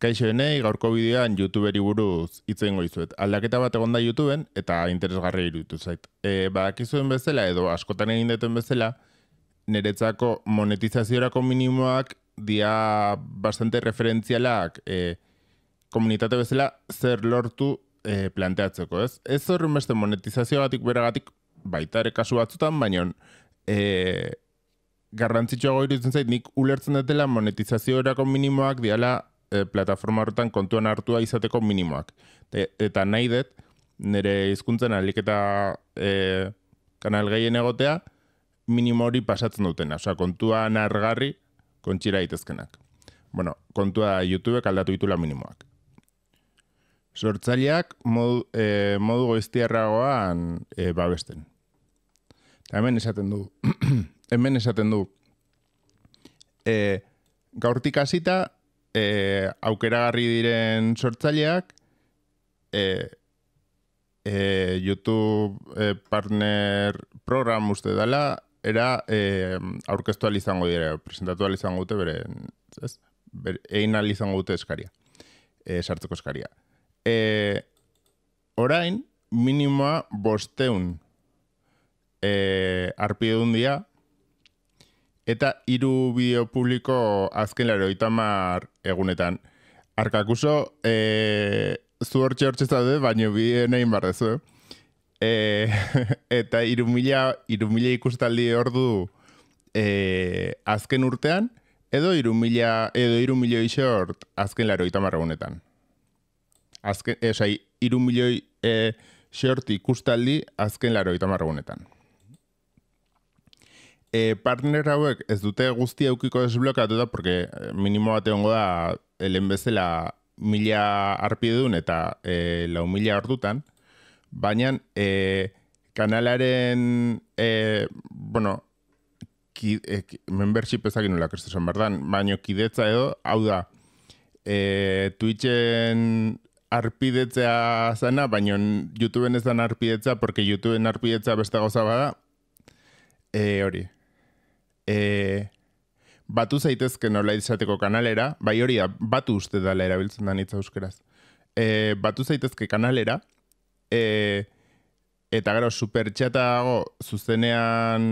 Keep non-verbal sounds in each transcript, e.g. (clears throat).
Kaixo gaurko bideoan YouTuberi buruz hitz egingo Aldaketa bat egonda Youtuben eta interesgarri iruditu zait. E, badakizuen bezala edo askotan egin duten bezala, niretzako monetizaziorako minimoak dia bastante referentzialak e, komunitate bezala zer lortu e, planteatzeko, ez? Ez horren beste monetizazio beragatik baita ere kasu batzutan, baina e, garrantzitsuago iruditzen zait, nik ulertzen dutela monetizaziorako minimoak diala e, plataforma horretan kontuan hartua izateko minimoak. eta nahi dut, nire hizkuntzen aliketa eh, kanal gehien egotea, minimo pasatzen duten. Osa, kontuan argarri, kontxira itezkenak. Bueno, kontua YouTubek aldatu ditula minimoak. Sortzaileak modu, e, modu goiztiarragoan e, babesten. Eta hemen esaten du, (clears throat) hemen esaten du, e, gaurtik hasita e, aukeragarri diren sortzaileak, e, e, YouTube partner program uste dela, era e, aurkeztu izango dire, presentatu izango dute bere, ez? egin izango dute eskaria, e, sartzeko eskaria. E, orain, minimoa bosteun e, dundia, eta hiru bideo publiko azken laro itamar egunetan. Arkakuso, e, zu hortxe hortxe zaude, baina bide nahi barrezu. eta iru mila, ikustaldi hor du eh, azken urtean, edo hiru mila, edo iru short azken laro itamar egunetan. Azken, e, eh, sai, short ikustaldi azken laro egunetan. E, partner hauek ez dute guzti eukiko desblokatu da, porque eh, minimo bat da, helen bezala mila arpi edun eta e, lau mila ordutan, baina e, kanalaren, e, bueno, ki, e, membership ezagin nola kristosan bardan, baina kidetza edo, hau da, e, Twitchen arpidetzea zena, baina YouTubeen ez dan arpidetzea, porque YouTubeen arpidetzea beste gauza bada, e, hori, e, batu zaitezke nola izateko kanalera, bai hori da, batu uste dala erabiltzen da nitza euskeraz. E, eh, batu zaitezke kanalera, e, eta gero supertxeta dago zuzenean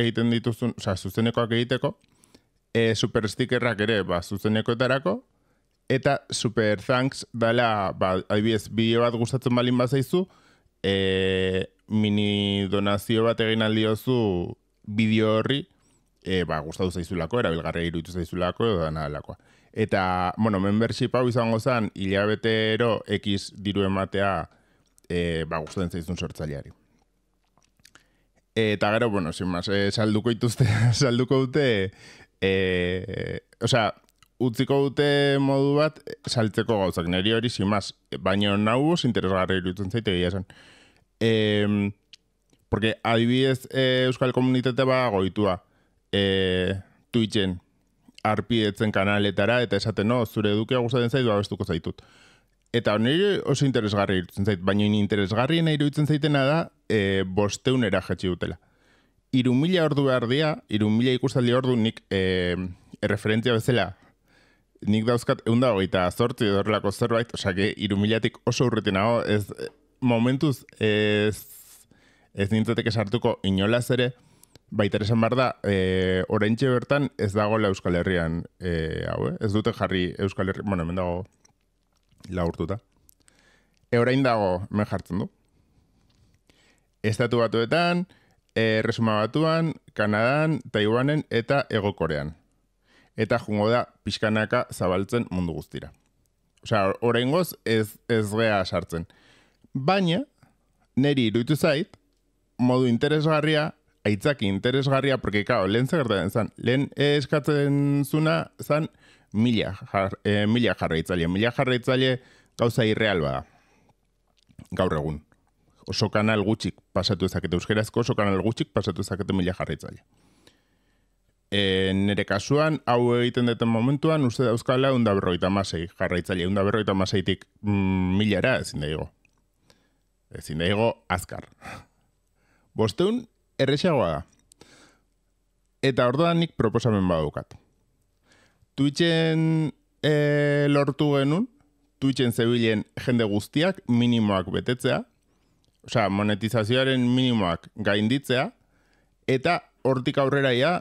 egiten dituzun, oza, zuzenekoak egiteko, e, superstickerrak ere, ba, zuzenekoetarako, eta super thanks dala, ba, adibidez, bideo bat gustatzen balin bazaizu, e, mini donazio bat egin aldiozu bideo horri, e, ba, gustatu zaizulako, erabilgarri iruditu zaizulako, edo Eta, bueno, membership hau izango zen, hilabetero X diru ematea e, ba, gustatzen zaizun sortzaileari. Eta gero, bueno, sin más, eh, salduko ituzte, (laughs) salduko dute, e, osea, utziko dute modu bat saltzeko gauzak, neri hori sin baino nahu bos interesgarri irutzen zaite zen esan. porque adibidez e, Euskal Komunitate ba goitua, e, Twitchen arpietzen kanaletara eta esaten, no, zure edukia gustatzen zaitu abestuko zaitut. Eta nire oso interesgarri irutzen zait, baina interesgarriena iruditzen zaitena da e, bosteunera jetxi dutela. Iru mila ordu behar dia, iru mila ikustaldi ordu nik e, erreferentzia bezala nik dauzkat egun hogeita eta zortzi edorrelako zerbait, osake iru milatik oso urretin hau, ez e, momentuz ez, ez nintzatek esartuko inolaz ere, Baita esan behar da, e, eh, orain bertan ez dago la Euskal Herrian, e, hau, eh? ez dute jarri Euskal Herrian, bueno, hemen dago la urtuta. E, orain dago, hemen jartzen du. Estatu batuetan, e, resuma batuan, Kanadan, Taiwanen eta Ego Korean. Eta jungo da, pixkanaka zabaltzen mundu guztira. Osea, orain goz, ez, ez geha sartzen. Baina, neri iruditu zait, modu interesgarria, aitzaki interesgarria, porque, claro, lehen zegertan lehen eskatzen zuna zan, mila, jar, e, jarraitzaile, mila jarraitzaile gauza irreal bada. Gaur egun. Oso kanal gutxik pasatu ezakete, euskerazko oso kanal gutxik pasatu ezakete mila jarraitzaile. E, eh, nere kasuan, hau egiten duten momentuan, uste dauzkala, unda berroita masei jarraitzaile, unda berroita maseitik mm, era, ezin daigo. Ezin daigo azkar. Bosteun erresagoa da. Eta orduan nik proposamen badukat. Twitchen e, lortu genun, Twitchen zebilen jende guztiak minimoak betetzea, osea, monetizazioaren minimoak gainditzea, eta hortik aurrera ia,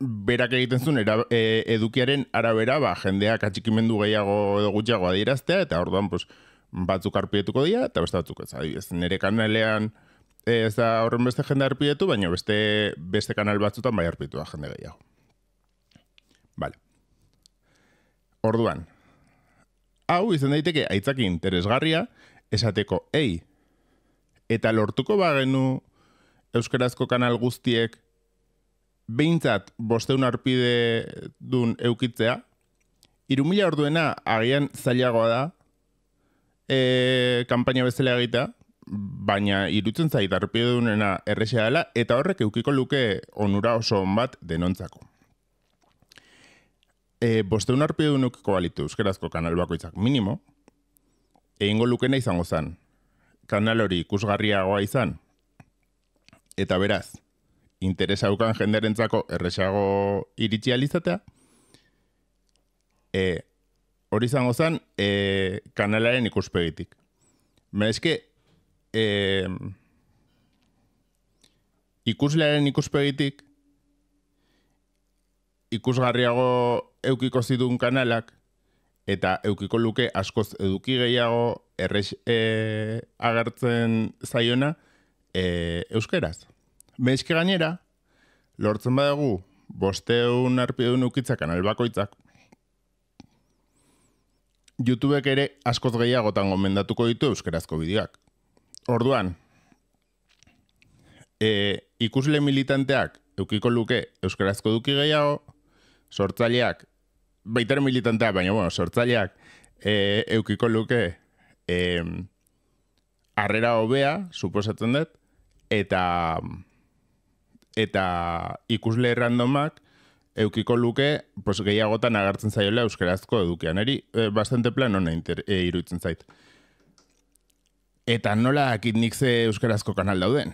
berak egiten zuen eh, edukiaren arabera, ba, jendeak atxikimendu gehiago edo gutxiago adieraztea, eta orduan, pues, batzuk arpietuko dira, eta bestatuko. batzuk ez. nere kanalean, Eh, ez da horren beste jende arpidetu, baina beste beste kanal batzutan bai arpidetua jende gehiago. Vale. Orduan, hau izan daiteke aitzaki interesgarria, esateko, ei, eta lortuko bagenu Euskarazko kanal guztiek behintzat bosteun arpide dun eukitzea, irumila orduena agian zailagoa da, e, eh, kampaina bezala egitea, baina irutzen zait arpidunena errexea dela, eta horrek eukiko luke onura oso onbat bat denontzako. E, bosteun arpidun eukiko balitu euskerazko kanal bakoitzak minimo, egingo lukena izango zen, kanal hori ikusgarriagoa izan, eta beraz, interesaukan jenderentzako erresago iritsi alizatea, e, hori izango zen e, kanalaren ikuspegitik. Baina eske, e, ikuslearen ikuspegitik ikusgarriago eukiko zituen kanalak eta eukiko luke askoz eduki gehiago errex, e, agertzen zaiona e, euskeraz. Meizki gainera, lortzen badugu bosteun arpideun eukitza kanal bakoitzak, YouTubek ere askoz gehiagotan gomendatuko ditu euskerazko bideak. Orduan, e, ikusle militanteak eukiko luke euskarazko duki gehiago, sortzaleak, baitar militanteak, baina bueno, sortzaleak e, eukiko luke e, arrera hobea, suposatzen dut, eta eta ikusle randomak eukiko luke gehiagotan agartzen zaiole euskarazko edukian. Eri, e, bastante plan honen e, iruditzen zait. Eta nola nik ze euskarazko kanal dauden?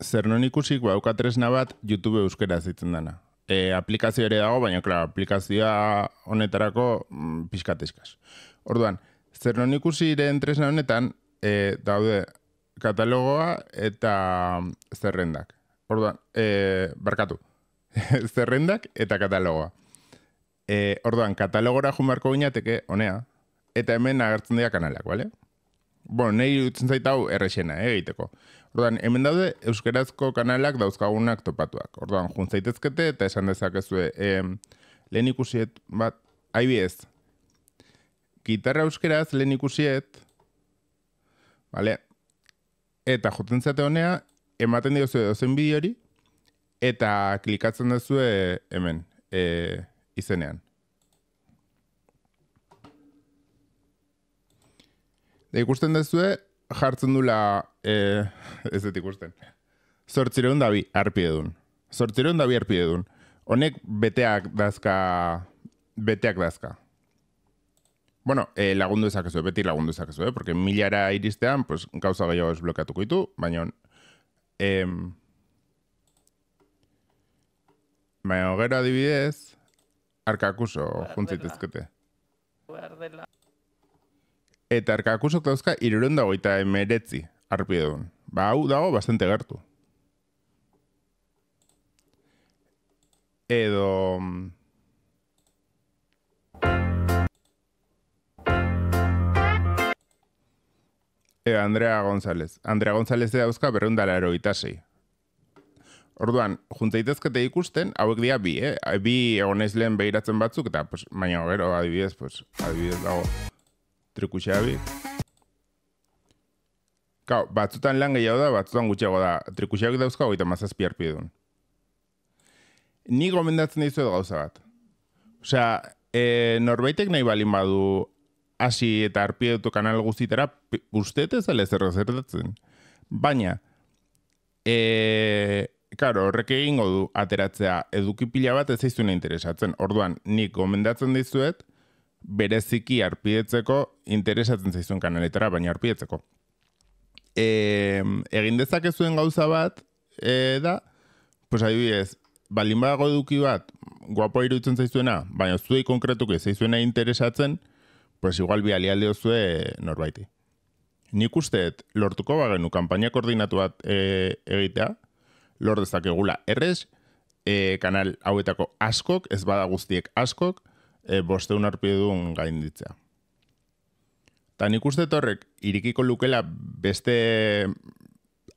Zer non ikusik bauka ba, tresna bat YouTube euskaraz zitzen dana. E, aplikazio ere dago, baina klar, aplikazioa honetarako mm, pixkatezkaz. Orduan, zer non ikusi tresna honetan e, daude katalogoa eta zerrendak. Orduan, e, barkatu, (laughs) zerrendak eta katalogoa. E, orduan, katalogora jumarko gineateke, honea, eta hemen agertzen dira kanalak, bale? Bueno, nahi dutzen zaita hau errexena, eh, egiteko. hemen daude, euskarazko kanalak dauzkagunak topatuak. Orduan, jun zaitezkete eta esan dezakezue. Eh, lehen ikusiet, bat, ahi Gitarra euskeraz, lehen ikusiet. Vale. Eta joten zate honea, ematen diozue dozen bideori. Eta klikatzen dezue hemen, eh, izenean. ikusten dezue jartzen dula... E, eh, ez dut ikusten. Zortzireun dabi arpide dun. Zortzireun dabi arpide Honek beteak dazka... Beteak dazka. Bueno, e, lagundu ezak beti lagundu ezak ezue. Eh, porque milara iristean, pues, gauza gai hau esblokatuko ditu. Baina... E, Baina, gero adibidez... Arkakuso, juntzitezkete. Guardela eta erkakusok dauzka irurun dago eta emeretzi Ba, hau dago bastante gertu. Edo... Mm. Edo Andrea González. Andrea González de dauzka berreundara eroitasei. Orduan, juntzaitezkete ikusten, hauek dira bi, eh? Bi egonez lehen behiratzen batzuk, eta, pues, baina gero, adibidez, pues, adibidez dago trikutxeabi. Kau, batzutan lan gehiago da, batzutan gutxiago da. Trikutxeabik dauzka hori mazazpi piarpidun. Ni gomendatzen dizu gauza bat. Osea, e, norbaitek nahi balin badu hasi eta arpidetu kanal guztitera, guztet ez ale zer zertatzen. Baina, e, karo, horrek egingo du ateratzea edukipila bat ez interesatzen. Orduan, nik gomendatzen dizuet, bereziki arpietzeko interesatzen zaizun kanaletara, baina arpietzeko. E, egin dezakezuen gauza bat, e, da, pues ari balin badago eduki bat, guapo iruditzen zaizuena, baina zuei konkretuko ez zaizuena interesatzen, pues igual bi alialde zue norbaiti. Nik usteet, lortuko bagenu kanpaina koordinatu bat e, egitea, lortezak egula errez, e, kanal hauetako askok, ez bada guztiek askok, e, bosteun arpi duen gainditzea. Tan ikuste torrek irikiko lukela beste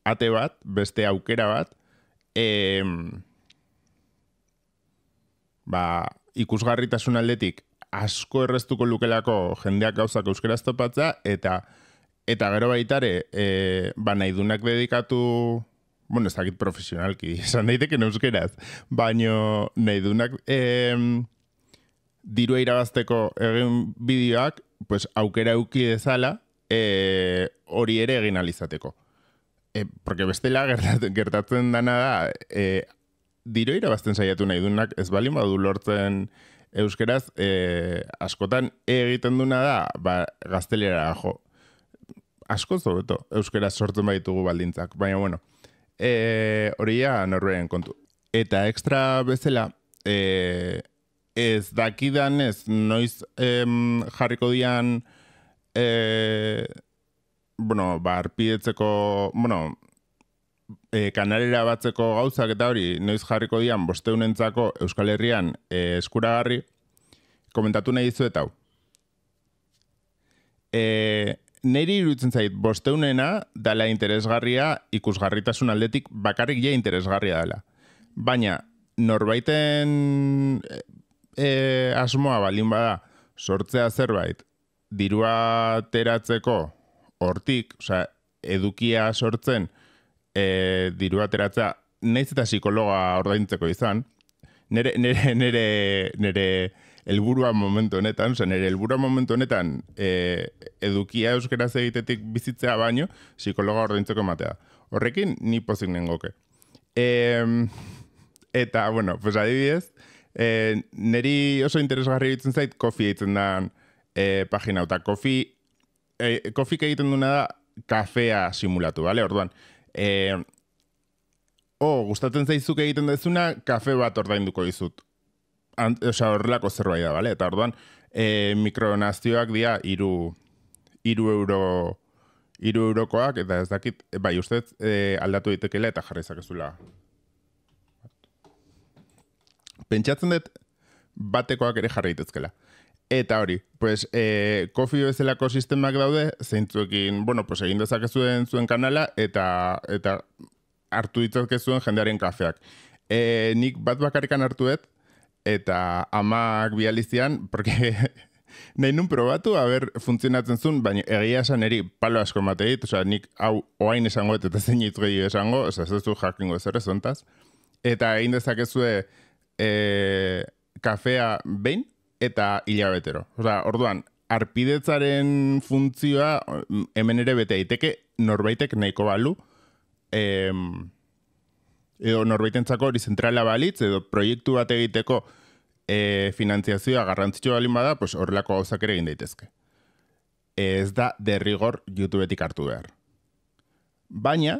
ate bat, beste aukera bat, e, ba, ikusgarritasun aldetik asko erreztuko lukelako jendeak gauzak euskera topatza eta eta gero baitare, e, ba, nahi dunak dedikatu, bueno, ez dakit profesionalki, (laughs) esan daiteken euskeraz, baino nahi dunak, e, diru irabazteko egin bideoak pues, aukera euki dezala eh, hori ere egin alizateko. E, eh, porque bestela gertat, gertatzen dana da, e, diru irabazten saiatu nahi dunak ez bali badu lortzen euskeraz, e, askotan e egiten duna da, ba, gaztelera jo, asko zobeto euskeraz sortzen baditugu baldintzak, baina bueno, hori e, ja norberen kontu. Eta ekstra bezala, eh ez dakidan ez noiz em, jarriko dian e, bueno, bueno, e, eh, kanarera batzeko gauzak eta hori noiz jarriko dian bosteunentzako Euskal Herrian e, eskuragarri komentatu nahi izu eta E, Neri irutzen zait bosteunena dala interesgarria ikusgarritasun aldetik bakarrik ja interesgarria dela. Baina norbaiten e, asmoa balin bada sortzea zerbait dirua ateratzeko hortik, osea, edukia sortzen e, dirua ateratza naiz eta psikologa ordaintzeko izan, nere, nere, nere, nere elburua momentu honetan, oza, nere momentu honetan e, edukia euskeraz egitetik bizitzea baino, psikologa ordaintzeko ematea. Horrekin, ni pozik nengoke. E, eta, bueno, pues adibidez, E, eh, neri oso interesgarri egiten zait, kofi egiten da e, pagina, eta kofi, e, eh, kofi egiten duena da, kafea simulatu, bale? Orduan, e, o, oh, gustatzen zaizuk egiten dezuna, kafe bat ordainduko dizut. Osa, horrelako zerbait da, bale? Eta orduan, e, mikronazioak dia, iru, iru euro iru eurokoak, eta ez dakit, bai, ustez, e, aldatu ditekela eta jarri zakezula pentsatzen dut batekoak ere jarri Eta hori, pues, e, kofi bezalako sistemak daude, zeintzuekin, bueno, pues, egin dezake zuen kanala, eta eta hartu ditzakezuen zuen jendearen kafeak. E, nik bat bakarikan hartuet, eta amak bializian, porque (laughs) nahi nun probatu, haber funtzionatzen zuen, baina egia esan eri palo asko mateit, oza, nik hau oain esango, eta zein hitz gehiago esango, oza, ez zu jakingo ez ere zontaz. Eta egin dezakezue, e, kafea behin eta hilabetero. Osea, orduan, arpidetzaren funtzioa mm, hemen ere bete daiteke norbaitek nahiko balu. edo norbaitentzako hori zentrala balitz, edo proiektu bat egiteko e, finanziazioa garrantzitsua balin bada, pues horrelako gauzak ere egin daitezke. Ez da derrigor YouTubetik hartu behar. Baina,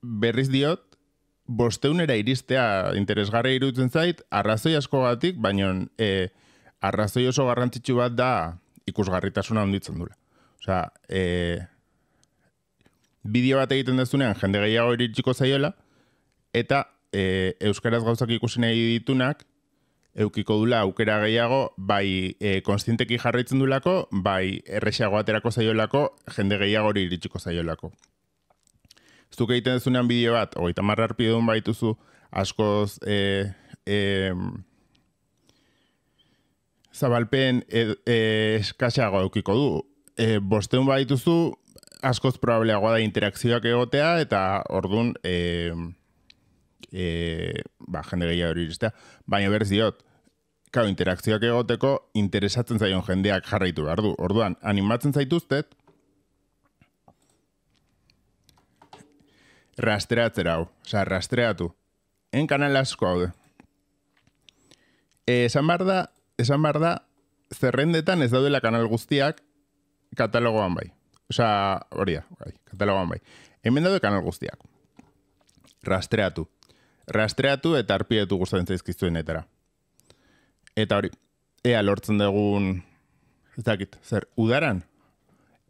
berriz diot, bosteunera iristea interesgarri iruditzen zait, arrazoi asko batik, baina e, arrazoi oso garrantzitsu bat da ikusgarritasuna onditzen dula. Osea, e, bideo bat egiten dezunean jende gehiago iritsiko zaiola, eta e, euskaraz gauzak ikusi nahi ditunak, eukiko dula aukera gehiago, bai e, konstinteki jarraitzen dulako, bai erresiago aterako zaiolako, jende gehiago iritsiko zaiolako zuke egiten dezunean bideo bat, hori tamar baituzu, askoz eh, eh, zabalpen eukiko du. Eh, bosteun baituzu, askoz probableagoa da interakzioak egotea, eta orduan, eh, eh, ba, jende gehiago hori iristea, baina berriz diot, Kau, interakzioak egoteko interesatzen zaion jendeak jarraitu behar du. Orduan, animatzen zaituztet, rastreatzera hau, oza, rastreatu. En kanal asko hau E, eh, esan bar da, esan bar da, zerrendetan ez daudela kanal guztiak katalogoan bai. Osa, hori da, bai, katalogoan bai. Hemen daude kanal guztiak. Rastreatu. Rastreatu eta arpietu gustatzen zaizkizuenetara. Eta hori, ea lortzen dugun, ez dakit, zer, udaran?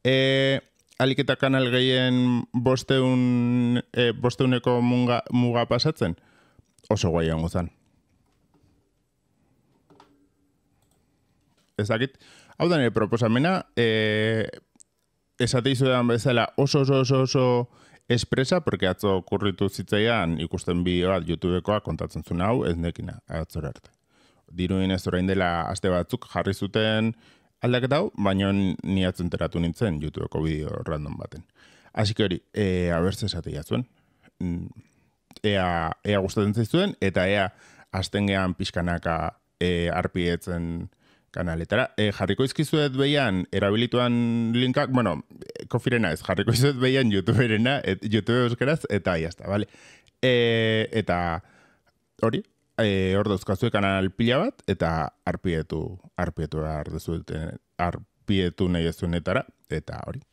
E, aliketa kanal gehien bosteun, e, bosteuneko munga, muga pasatzen? Oso guai hango Ez dakit, hau da nire proposamena, e, esate izudan bezala oso oso oso oso espresa, porque atzo kurritu zitzaian ikusten bat YouTubekoa kontatzen zuen hau, ez nekina, atzor arte. Diruin ez orain dela aste batzuk jarri zuten, aldaketa hau, baino ni atzenteratu nintzen YouTubeko bideo random baten. Asi hori, e, abertze esate mm, Ea, ea gustatzen zaizuen, eta ea astengean pixkanaka e, arpietzen kanaletara. E, jarriko izkizuet behian, erabilituan linkak, bueno, kofirena ez, jarriko izkizuet behian YouTuberena, et, YouTube euskeraz eta iazta, bale. E, eta hori, e, eh, ordozko azuekan alpila bat, eta arpietu, arpietu, arpietu, eh, arpietu nahi ez eta hori.